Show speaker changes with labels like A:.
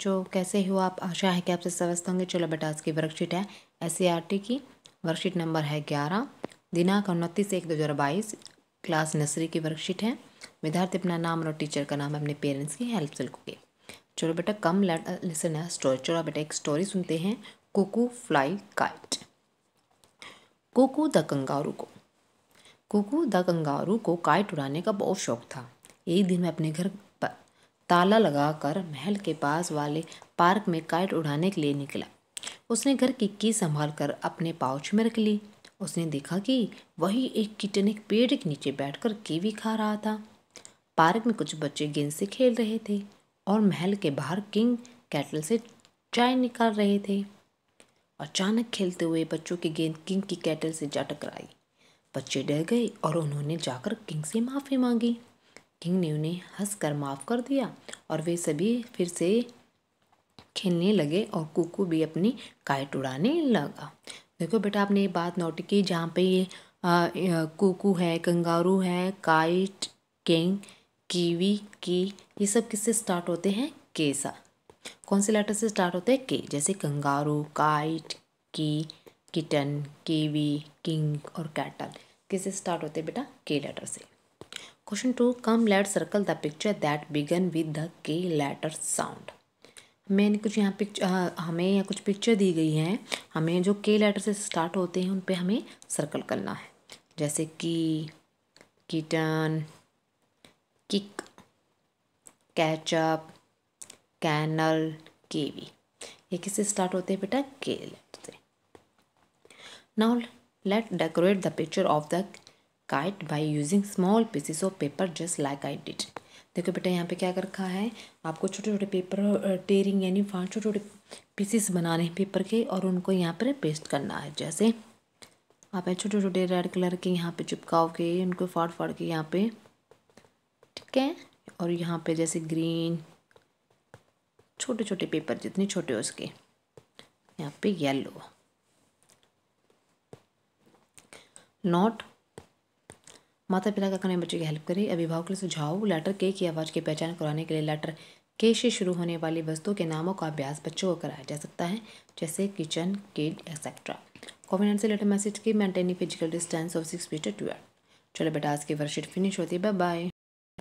A: जो कैसे हो आप आशा है कि आपसे समझते होंगे चलो बेटा आज की वर्कशीट है एस e की वर्कशीट नंबर है ग्यारह दिनांक उनतीस एक दो हज़ार बाईस क्लास नर्सरी की वर्कशीट है विद्यार्थी अपना नाम और टीचर का नाम अपने पेरेंट्स की हेल्प से लिखोगे चलो बेटा कम लिसन है स्टोरी चलो बेटा एक स्टोरी सुनते हैं Kuku fly kite Kuku the kangaroo को कुकू द कंगारू को काइट उड़ाने का बहुत शौक था एक दिन मैं अपने घर ताला लगाकर महल के पास वाले पार्क में काइट उड़ाने के लिए निकला उसने घर की की संभाल कर अपने पाउच में रख ली उसने देखा कि वही एक किटन एक पेड़ के नीचे बैठकर कीवी खा रहा था पार्क में कुछ बच्चे गेंद से खेल रहे थे और महल के बाहर किंग कैटल से चाय निकाल रहे थे अचानक खेलते हुए बच्चों की गेंद किंग की कैटल से जा टकराई बच्चे डर गए और उन्होंने जाकर किंग से माफ़ी मांगी किंग ने उन्हें हंस कर माफ़ कर दिया और वे सभी फिर से खेलने लगे और कुकू भी अपनी काइट उड़ाने लगा देखो बेटा आपने ये बात नोट की जहाँ पे ये कुकू है कंगारू है काइट किंग कीवी की ये सब किससे स्टार्ट होते हैं के सा कौन से लेटर से स्टार्ट होते हैं के जैसे kangaroo kite key kitten kiwi king और कैटल किससे स्टार्ट होते हैं बेटा के लेटर से question two come let circle the picture that begin with the K letter sound हमें कुछ यहाँ पिक्चर हमें यहाँ कुछ पिक्चर दी गई हैं हमें जो के लेटर से स्टार्ट होते हैं उन पे हमें सर्कल करना है जैसे key kitten kick ketchup canal kiwi ये किससे स्टार्ट होते हैं बेटा के लेटर से now let decorate the picture of the kite by using small pieces of paper just like I did देखो बेटा यहाँ पे क्या कर रखा है आपको छोटे छोटे पेपर टेरिंग यानी फास्ट छोटे छोटे पीसेस बनाने हैं पेपर के और उनको यहाँ पर पेस्ट करना है जैसे आप छोटे छोटे रेड कलर के यहाँ पे चिपकाओ के उनको फाड़ फाड़ के यहाँ पे ठीक है और यहाँ पे जैसे ग्रीन छोटे छोटे पेपर जितने छोटे हो उसके यहाँ पे येलो नॉट माता पिता का कहना बच्चे की हेल्प करें अभिभावक के सुझाव लेटर के की आवाज़ की पहचान कराने के लिए लेटर के से शुरू होने वाली वस्तुओं के नामों का अभ्यास बच्चों को कराया जा सकता है जैसे किचन किड एक्सेट्रा कोविड से लेटर मैसेज की maintaining physical distance of six feet too चलो बेटा आज की वर्कशीट फिनिश होती है बाय बाय